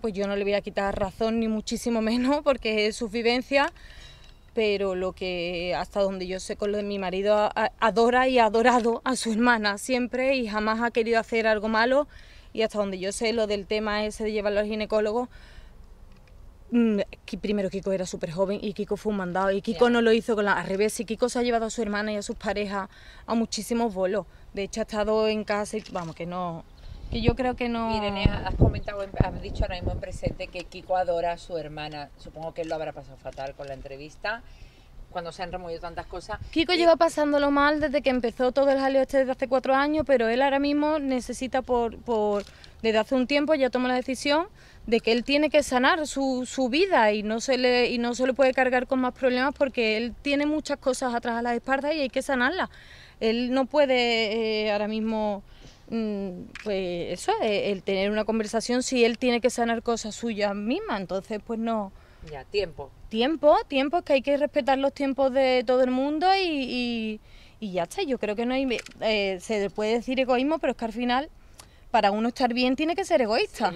Pues yo no le voy a quitar razón, ni muchísimo menos, porque es su vivencia, pero lo que hasta donde yo sé con lo de mi marido adora y ha adorado a su hermana siempre y jamás ha querido hacer algo malo y hasta donde yo sé lo del tema ese de llevarlo al ginecólogo mm, primero Kiko era súper joven y Kiko fue un mandado y Kiko no lo hizo con la al revés y Kiko se ha llevado a su hermana y a sus parejas a muchísimos bolos de hecho ha estado en casa y vamos que no que yo creo que no... Irene, has comentado, has dicho ahora mismo en presente que Kiko adora a su hermana. Supongo que él lo habrá pasado fatal con la entrevista, cuando se han removido tantas cosas. Kiko lleva pasándolo mal desde que empezó todo el jaleo este desde hace cuatro años, pero él ahora mismo necesita por... por desde hace un tiempo ya tomó la decisión de que él tiene que sanar su, vida y no, se le, y no se le puede cargar con más problemas porque él tiene muchas cosas atrás a las espaldas y hay que sanarlas. Él no puede eh, ahora mismo Mm, pues eso, eh, el tener una conversación, si él tiene que sanar cosas suyas mismas, entonces pues no... Ya, tiempo. Tiempo, tiempo, es que hay que respetar los tiempos de todo el mundo y, y, ya está. Yo creo que no hay... Eh, se puede decir egoísmo, pero es que al final, para uno estar bien tiene que ser egoísta.